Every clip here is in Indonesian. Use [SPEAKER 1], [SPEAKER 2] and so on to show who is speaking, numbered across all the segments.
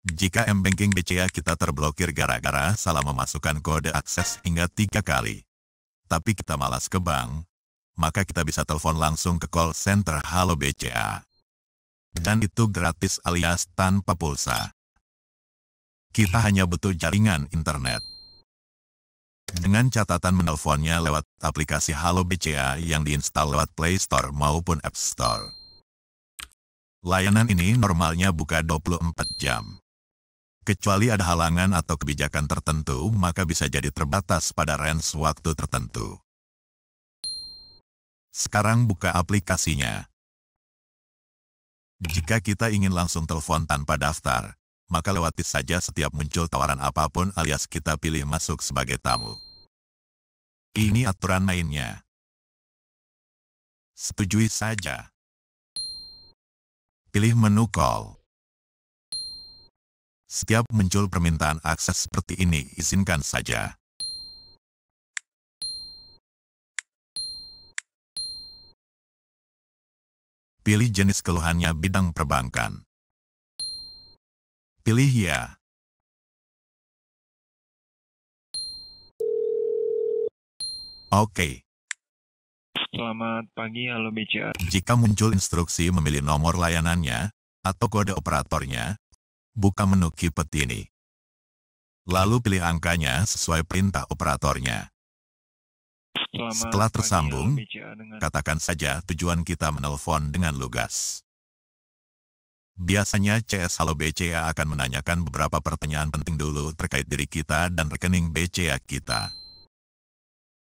[SPEAKER 1] Jika M-Banking BCA kita terblokir gara-gara salah memasukkan kode akses hingga tiga kali. Tapi kita malas ke bank, maka kita bisa telepon langsung ke call center Halo BCA. Dan itu gratis alias tanpa pulsa. Kita hanya butuh jaringan internet. Dengan catatan menelponnya lewat aplikasi Halo BCA yang diinstal lewat Play Store maupun App Store. Layanan ini normalnya buka 24 jam. Kecuali ada halangan atau kebijakan tertentu, maka bisa jadi terbatas pada range waktu tertentu. Sekarang buka aplikasinya. Jika kita ingin langsung telepon tanpa daftar, maka lewati saja setiap muncul tawaran apapun alias kita pilih masuk sebagai tamu. Ini aturan mainnya. Setujui saja. Pilih menu call. Setiap muncul permintaan akses seperti ini, izinkan saja.
[SPEAKER 2] Pilih jenis keluhannya bidang perbankan. Pilih ya.
[SPEAKER 1] Oke. Okay. Selamat pagi, halo BCA. Jika muncul instruksi memilih nomor layanannya atau kode operatornya, buka menu keypad ini. Lalu pilih angkanya sesuai perintah operatornya.
[SPEAKER 2] Setelah tersambung,
[SPEAKER 1] katakan saja tujuan kita menelpon dengan lugas. Biasanya CS Halo BCA akan menanyakan beberapa pertanyaan penting dulu terkait diri kita dan rekening BCA kita.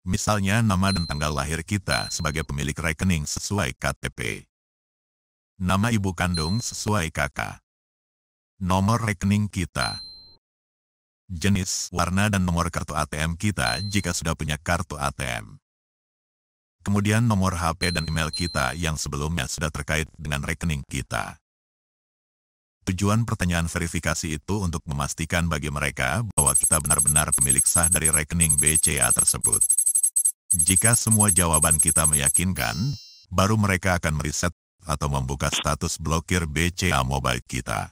[SPEAKER 1] Misalnya nama dan tanggal lahir kita sebagai pemilik rekening sesuai KTP. Nama ibu kandung sesuai KK nomor rekening kita, jenis, warna dan nomor kartu ATM kita jika sudah punya kartu ATM. Kemudian nomor HP dan email kita yang sebelumnya sudah terkait dengan rekening kita. Tujuan pertanyaan verifikasi itu untuk memastikan bagi mereka bahwa kita benar-benar pemilik sah dari rekening BCA tersebut. Jika semua jawaban kita meyakinkan, baru mereka akan meriset atau membuka status blokir BCA mobile kita.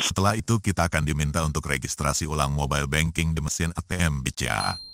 [SPEAKER 1] Setelah itu kita akan diminta untuk registrasi ulang mobile banking di mesin ATM BCA.